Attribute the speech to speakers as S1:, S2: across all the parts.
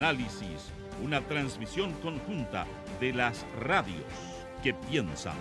S1: análisis, una transmisión conjunta de las radios que
S2: piensan.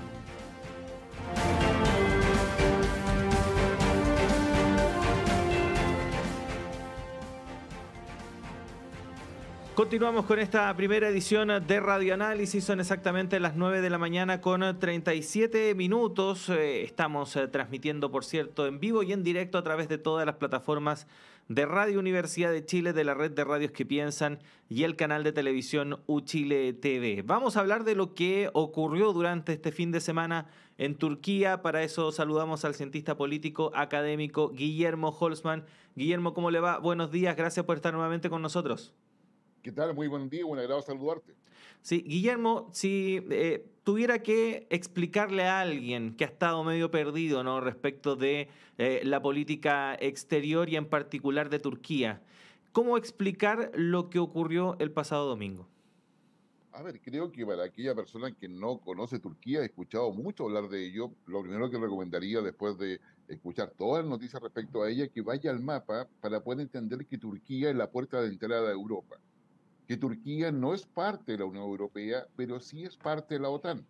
S2: Continuamos con esta primera edición de Radio Análisis. Son exactamente las 9 de la mañana con 37 minutos. Eh, estamos eh, transmitiendo, por cierto, en vivo y en directo a través de todas las plataformas de Radio Universidad de Chile, de la red de radios que piensan y el canal de televisión Uchile TV. Vamos a hablar de lo que ocurrió durante este fin de semana en Turquía. Para eso saludamos al cientista político académico Guillermo Holzman. Guillermo, ¿cómo le va? Buenos días, gracias por estar nuevamente con nosotros. ¿Qué tal? Muy buen día, un agrado saludarte. Sí, Guillermo, sí... Eh, tuviera que explicarle a alguien que ha estado medio perdido ¿no? respecto de eh, la política exterior y en particular de Turquía, ¿cómo explicar lo que ocurrió el pasado domingo?
S1: A ver, creo que para aquella persona que no conoce Turquía, he escuchado mucho hablar de ello, lo primero que recomendaría después de escuchar todas las noticias respecto a ella, que vaya al mapa para poder entender que Turquía es la puerta de entrada a Europa que Turquía no es parte de la Unión Europea, pero sí es parte de la OTAN,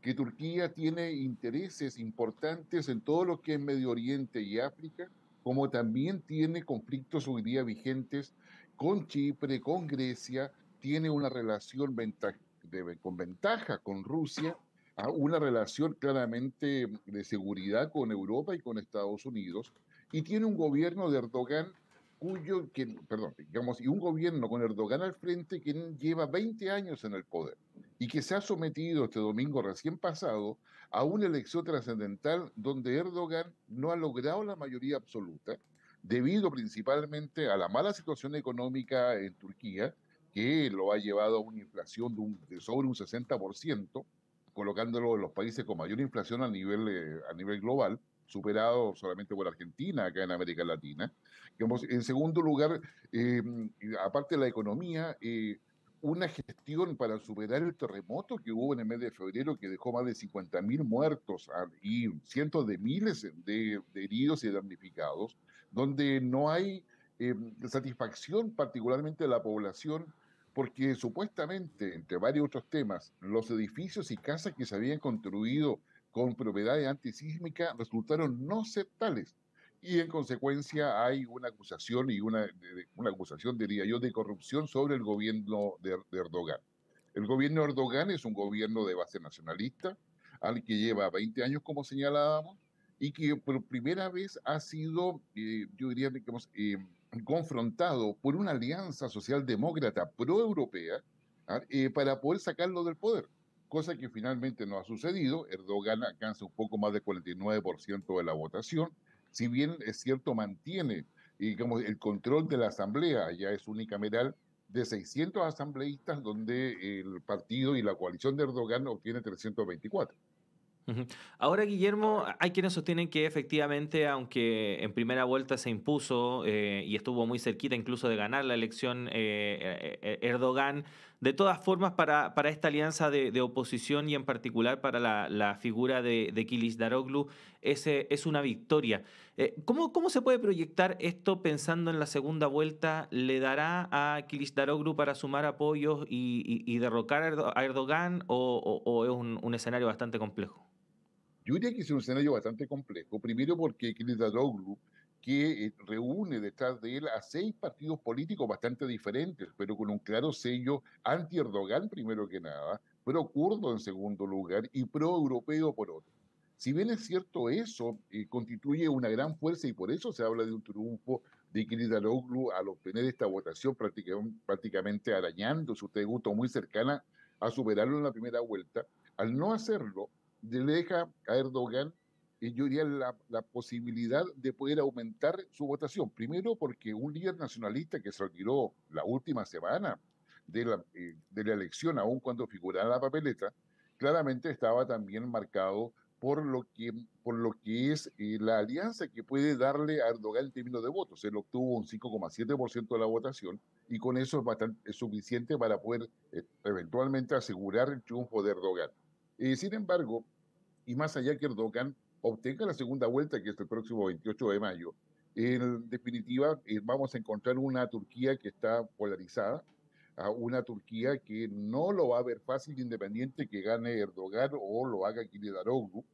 S1: que Turquía tiene intereses importantes en todo lo que es Medio Oriente y África, como también tiene conflictos hoy día vigentes con Chipre, con Grecia, tiene una relación con ventaja con Rusia, una relación claramente de seguridad con Europa y con Estados Unidos, y tiene un gobierno de Erdogan cuyo, perdón, digamos, y un gobierno con Erdogan al frente que lleva 20 años en el poder y que se ha sometido este domingo recién pasado a una elección trascendental donde Erdogan no ha logrado la mayoría absoluta debido principalmente a la mala situación económica en Turquía que lo ha llevado a una inflación de, sobre un 60%, colocándolo en los países con mayor inflación a nivel, eh, a nivel global superado solamente por Argentina acá en América Latina. en segundo lugar, eh, aparte de la economía, eh, una gestión para superar el terremoto que hubo en el mes de febrero que dejó más de 50.000 muertos ah, y cientos de miles de, heridos y damnificados, donde no hay eh, satisfacción particularmente de la población porque supuestamente, entre varios otros temas, los edificios y casas que se habían construido con propiedades antisísmicas resultaron no Y en consecuencia hay una acusación, y una, una acusación, diría yo, de corrupción sobre el gobierno de, Erdogan. El gobierno de Erdogan es un gobierno de base nacionalista, al que lleva 20 años, como señalábamos, y que por primera vez ha sido, eh, yo diría, eh, confrontado por una alianza socialdemócrata pro-europea ¿ah? eh, para poder sacarlo del poder cosa que finalmente no ha sucedido. Erdogan alcanza un poco más del 49% de la votación, si bien es cierto mantiene el control de la asamblea, ya es unicameral de 600 asambleístas donde el partido y la coalición de Erdogan obtiene 324.
S2: Ahora, Guillermo, hay quienes sostienen que efectivamente, aunque en primera vuelta se impuso eh, y estuvo muy cerquita incluso de ganar la elección eh, eh, Erdogan, de todas formas, para, para esta alianza de, oposición y en particular para la, figura de, kilis Daroglu, ese, es una victoria. ¿cómo, se puede proyectar esto pensando en la segunda vuelta? ¿Le dará a Kilis Daroglu para sumar apoyos y, derrocar a Erdogan o, es un escenario bastante complejo?
S1: Yo diría que es un escenario bastante complejo, primero porque Daroglu que eh, reúne detrás de él a seis partidos políticos bastante diferentes, pero con un claro sello anti-Erdogan primero que nada, pro-kurdo en segundo lugar y pro-europeo por otro. Si bien es cierto eso, eh, constituye una gran fuerza y por eso se habla de un triunfo de Daroglu al obtener esta votación prácticamente, prácticamente arañando su gusto muy cercana a superarlo en la primera vuelta. Al no hacerlo, deja a Erdogan, eh, yo diría, la, posibilidad de poder aumentar su votación. Primero, porque un líder nacionalista que se retiró la última semana de la, eh, de la elección, aun cuando figuraba la papeleta, claramente estaba también marcado por lo que, por lo que es eh, la alianza que puede darle a Erdogan el término de votos. Él obtuvo un 5,7% de la votación y con eso es, bastante, suficiente para poder eventualmente asegurar el triunfo de Erdogan. sin embargo, y más allá que Erdogan obtenga la segunda vuelta, que es el próximo 28 de mayo. En definitiva, eh, vamos a encontrar una Turquía que está polarizada, ah, una Turquía que no lo va a ver fácil independiente que gane Erdogan o lo haga Kilidaroglu.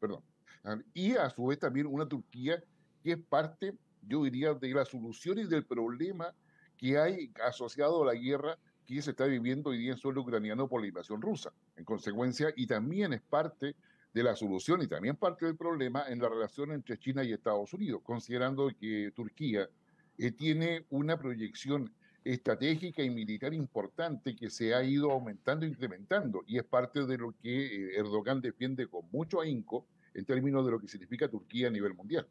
S1: Perdón. Ah, y a su vez también una Turquía que es parte, yo diría, de la solución y del problema que hay asociado a la guerra que se está viviendo hoy día en suelo ucraniano por la invasión rusa. En consecuencia, y también es parte de la solución y también parte del problema en la relación entre China y Estados Unidos, considerando que Turquía eh, tiene una proyección estratégica y militar importante que se ha ido aumentando e incrementando, y es parte de lo que eh, Erdogan defiende con mucho ahínco en términos de lo que significa Turquía a nivel mundial.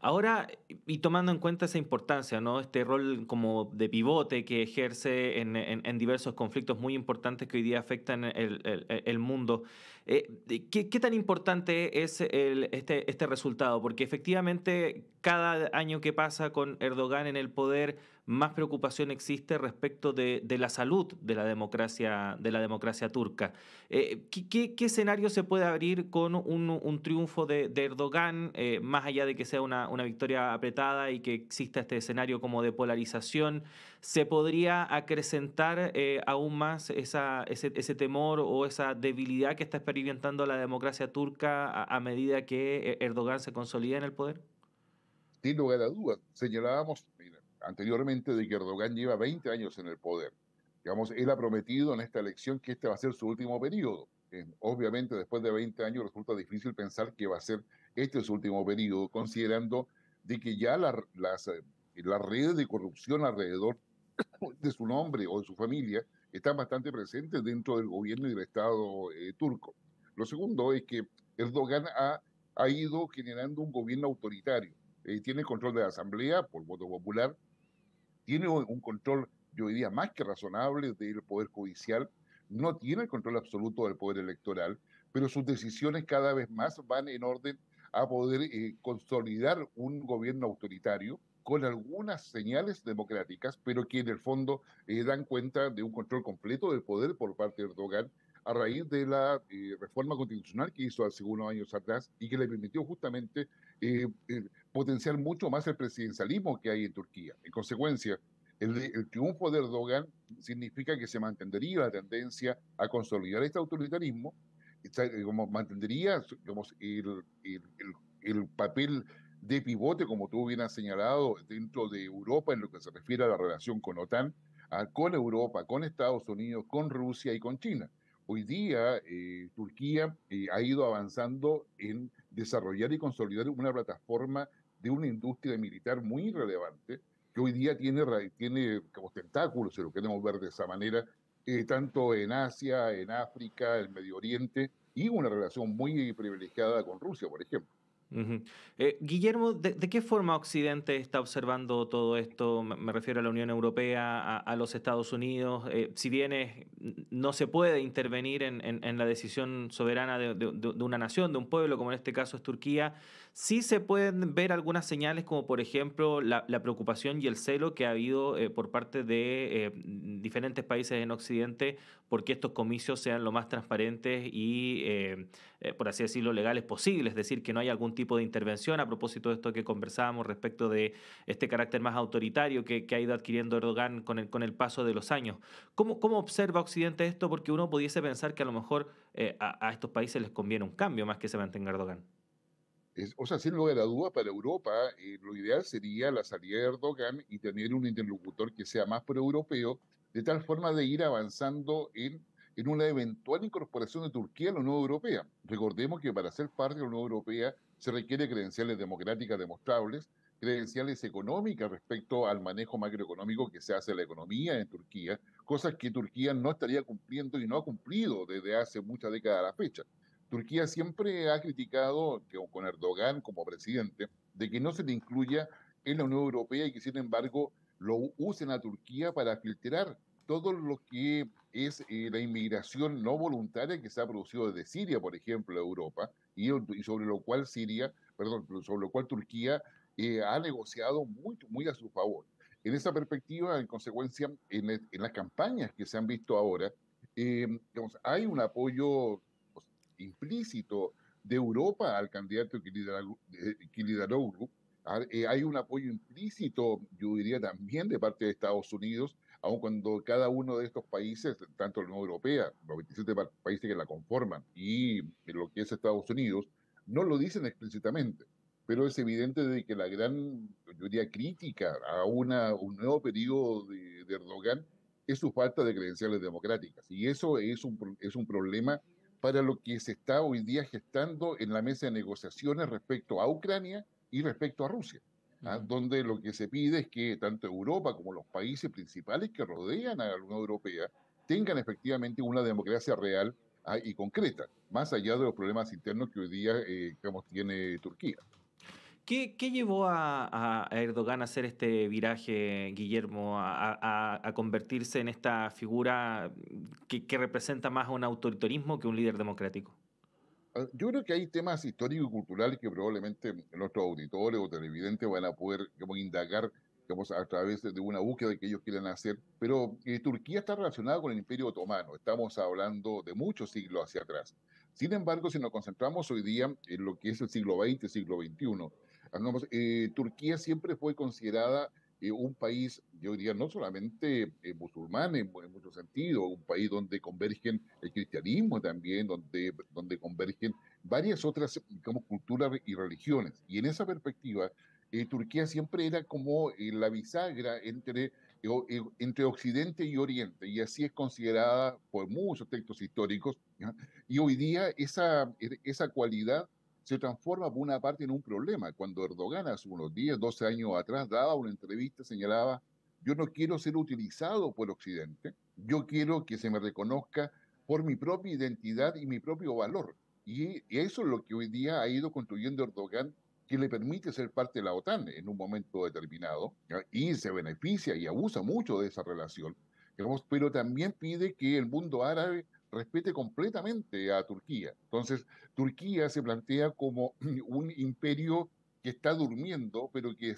S2: Ahora, y tomando en cuenta esa importancia, ¿no? este rol como de pivote que ejerce en, diversos conflictos muy importantes que hoy día afectan el, mundo, eh, ¿qué, tan importante es este, este resultado? Porque efectivamente cada año que pasa con Erdogan en el poder más preocupación existe respecto de, la salud de la democracia, de la democracia turca. Eh, ¿qué, escenario se puede abrir con un, triunfo de, Erdogan, eh, más allá de que sea una, victoria apretada y que exista este escenario como de polarización? ¿Se podría acrecentar eh, aún más ese, temor o esa debilidad que está experimentando la democracia turca a, medida que Erdogan se consolida en el poder? Sin lugar a
S1: dudas, señalábamos, anteriormente de
S2: que Erdogan lleva 20
S1: años en el poder. Digamos, él ha prometido en esta elección que este va a ser su último periodo. Eh, obviamente, después de 20 años resulta difícil pensar que va a ser este su último periodo, considerando de que ya las eh, las, redes de corrupción alrededor de su nombre o de su familia están bastante presentes dentro del gobierno y del Estado eh, turco. Lo segundo es que Erdogan ha, ha ido generando un gobierno autoritario. tiene control de la Asamblea por voto popular, tiene un control, yo diría, más que razonable del Poder Judicial, no tiene el control absoluto del Poder Electoral, pero sus decisiones cada vez más van en orden a poder eh, consolidar un gobierno autoritario con algunas señales democráticas, pero que en el fondo eh, dan cuenta de un control completo del poder por parte de Erdogan a raíz de la eh, reforma constitucional que hizo hace unos años atrás y que le permitió justamente eh, eh, potenciar mucho más el presidencialismo que hay en Turquía. En consecuencia, el, triunfo de Erdogan significa que se mantendría la tendencia a consolidar este autoritarismo, como mantendría el, el, papel de pivote, como tú bien has señalado, dentro de Europa en lo que se refiere a la relación con OTAN, con Europa, con Estados Unidos, con Rusia y con China. Hoy día eh, Turquía eh, ha ido avanzando en desarrollar y consolidar una plataforma de una industria militar muy relevante, que hoy día tiene, tiene como tentáculos, si lo queremos ver de esa manera, eh, tanto en Asia, en África, el Medio Oriente,
S2: y una relación muy privilegiada con Rusia, por ejemplo. Eh, Guillermo, ¿de, qué forma Occidente está observando todo esto? Me, refiero a la Unión Europea, a, los Estados Unidos. Eh, si bien no se puede intervenir en, la decisión soberana de, una nación, de un pueblo, como en este caso es Turquía, sí se pueden ver algunas señales, como por ejemplo la, preocupación y el celo que ha habido eh, por parte de diferentes países en Occidente porque estos comicios sean lo más transparentes y eh, por así decirlo, legales posibles, es decir, que no hay algún tipo de intervención a propósito de esto que conversábamos respecto de este carácter más autoritario que, ha ido adquiriendo Erdogan con el, con el paso de los años. ¿Cómo, cómo observa Occidente esto? Porque uno pudiese pensar que a lo mejor eh, a, estos países les conviene un cambio más que se mantenga Erdogan.
S1: o sea, sin lugar a duda, para Europa eh, lo ideal sería la salida de Erdogan y tener un interlocutor que sea más pro-europeo, de tal forma de ir avanzando en en una eventual incorporación de Turquía a la Unión Europea. Recordemos que para ser parte de la Unión Europea se requiere credenciales democráticas demostrables, credenciales económicas respecto al manejo macroeconómico que se hace la economía en Turquía, cosas que Turquía no estaría cumpliendo y no ha cumplido desde hace muchas décadas a la fecha. Turquía siempre ha criticado con Erdogan como presidente de que no se le incluya en la Unión Europea y que sin embargo lo usen a Turquía para filtrar todo lo que es eh, la inmigración no voluntaria que se ha producido desde Siria, por ejemplo, a Europa, y, sobre lo cual Siria, perdón, sobre lo cual Turquía eh, ha negociado muy, muy a su favor. En esa perspectiva, en consecuencia, en, e, las campañas que se han visto ahora, eh, hay un apoyo pues, implícito de Europa al candidato Kilidaroglu, ah, hay un apoyo implícito, yo diría también, de parte de Estados Unidos, aun cuando cada uno de estos países, tanto la Unión Europea, los 27 países que la conforman y lo que es Estados Unidos, no lo dicen explícitamente, pero es evidente de que la gran, mayoría crítica a un nuevo periodo de, Erdogan es su falta de credenciales democráticas. Y eso es es un problema para lo que se está hoy día gestando en la mesa de negociaciones respecto a Ucrania y respecto a Rusia. ¿ah? donde lo que se pide es que tanto Europa como los países principales que rodean a la Unión Europea tengan efectivamente una democracia real ¿ah? y concreta,
S2: más allá de los problemas internos que hoy día eh, tiene Turquía. ¿Qué, llevó a, Erdogan a hacer este viraje, Guillermo, a, convertirse en esta figura que representa más un autoritarismo que un líder democrático? Ah, yo creo que hay temas históricos y
S1: culturales que probablemente nuestros auditores o televidentes van a poder como, indagar a través de una búsqueda que ellos quieran hacer. Pero eh, Turquía está relacionada con el Imperio Otomano, estamos hablando de muchos siglos hacia atrás. Sin embargo, si nos concentramos hoy día en lo que es el siglo XX, siglo XXI, ah, pues, eh, Turquía siempre fue considerada un país, yo diría, no solamente eh, musulmán en, muchos sentidos, un país donde convergen el cristianismo también, donde, donde convergen varias otras como culturas y religiones. Y en esa perspectiva, eh, Turquía siempre era como eh, la bisagra entre, entre Occidente y Oriente, y así es considerada por muchos textos históricos. Y hoy día esa, esa cualidad se transforma por una parte en un problema. Cuando Erdogan hace unos días, 12 años atrás daba una entrevista, señalaba, yo no quiero ser utilizado por Occidente, yo quiero que se me reconozca por mi propia identidad y mi propio valor. Y eso es lo que hoy día ha ido construyendo Erdogan, que le permite ser parte de la OTAN en un momento determinado, y se beneficia y abusa mucho de esa relación. Pero también pide que el mundo árabe respete completamente a Turquía. Entonces, Turquía se plantea como un imperio que está durmiendo, pero que,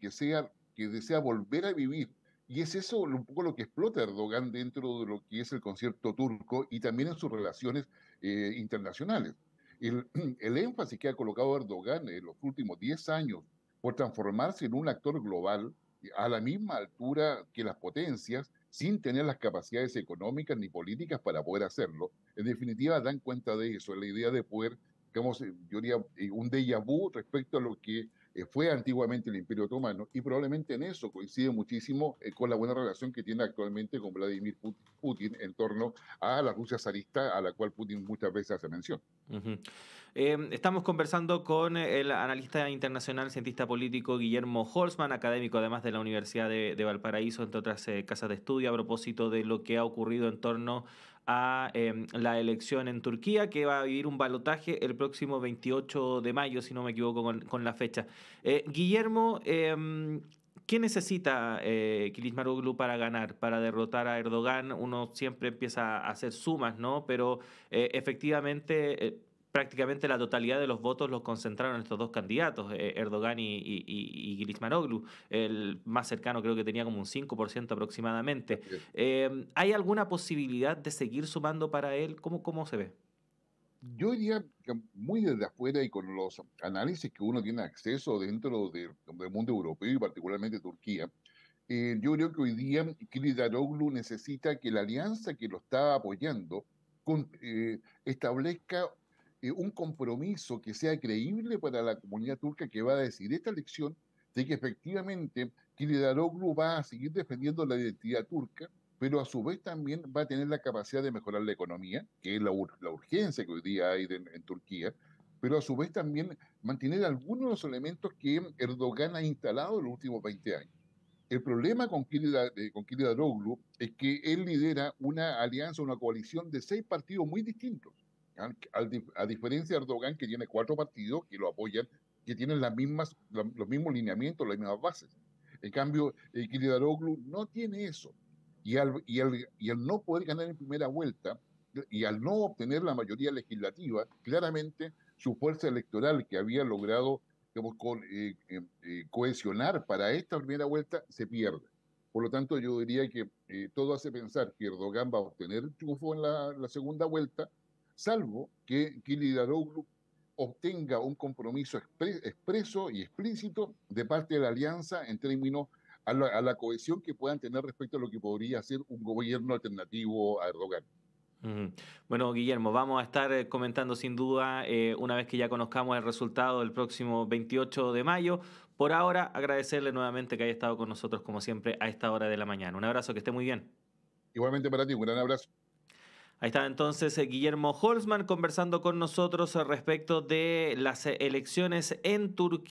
S1: que, sea, que desea volver a vivir. Y es eso un poco lo que explota Erdogan dentro de lo que es el concierto turco y también en sus relaciones eh, internacionales. El, el, énfasis que ha colocado Erdogan en los últimos 10 años por transformarse en un actor global a la misma altura que las potencias sin tener las capacidades económicas ni políticas para poder hacerlo. En definitiva, dan cuenta de eso, la idea de poder, digamos, eh, yo diría, eh, un déjà vu respecto a lo que eh, fue antiguamente el Imperio Otomano y probablemente en eso coincide muchísimo eh, con la buena relación que tiene actualmente con Vladimir Putin en torno a la Rusia zarista a la cual Putin muchas veces hace
S2: mención. Em, estamos conversando con el analista internacional, cientista político Guillermo Holzman, académico además de la Universidad de, de Valparaíso, entre otras eh, casas de estudio, a propósito de lo que ha ocurrido en torno a em, la elección en Turquía, que va a vivir un balotaje el próximo 28 de mayo, si no me equivoco con, la fecha. Eh, Guillermo, em, ¿qué necesita eh, Kilismaroglu para ganar, para derrotar a Erdogan? Uno siempre empieza a hacer sumas, ¿no? Pero eh, efectivamente eh, prácticamente la totalidad de los votos los concentraron estos dos candidatos, eh, Erdogan y, y, y, El más cercano creo que tenía como un 5% aproximadamente. Em, ¿Hay alguna posibilidad de seguir sumando para él? ¿Cómo, cómo se ve?
S1: Yo diría que muy desde afuera y con los análisis que uno tiene acceso dentro del, mundo europeo y particularmente Turquía, eh, yo creo que hoy día Kilidaroglu necesita que la alianza que lo está apoyando eh, establezca eh, un compromiso que sea creíble para la comunidad turca que va a decir esta elección de que efectivamente Kilidaroglu va a seguir defendiendo la identidad turca, pero a su vez también va a tener la capacidad de mejorar la economía, que es la, urgencia que hoy día hay en Turquía, pero a su vez también mantener algunos de los elementos que Erdogan ha instalado en los últimos 20 años. El problema con Kilidaroglu eh, es que él lidera una alianza, una coalición de seis partidos muy distintos a diferencia de Erdogan, que tiene cuatro partidos que lo apoyan, que tienen las mismas, los mismos lineamientos, las mismas bases. En cambio, eh, Kilidaroglu no tiene eso. Y al, y, al, y no poder ganar en primera vuelta y al no obtener la mayoría legislativa, claramente su fuerza electoral que había logrado eh, em, eh, cohesionar para esta primera vuelta se pierde. Por lo tanto, yo diría que todo hace pensar que Erdogan va a obtener el triunfo en la, la segunda vuelta, salvo que Daroglu obtenga un compromiso expreso y explícito de parte de la alianza en términos a la, cohesión que puedan tener respecto a lo que podría
S2: ser un gobierno alternativo a Erdogan. Bueno, Guillermo, vamos a estar eh, comentando sin duda eh, una vez que ya conozcamos el resultado del próximo 28 de mayo. Por ahora, agradecerle nuevamente que haya estado con nosotros, como siempre, a esta hora de la mañana. Un abrazo, que esté muy bien. Igualmente para ti, un gran abrazo. Ahí está entonces eh, Guillermo Holzman conversando con nosotros eh, respecto de las eh, elecciones en Turquía.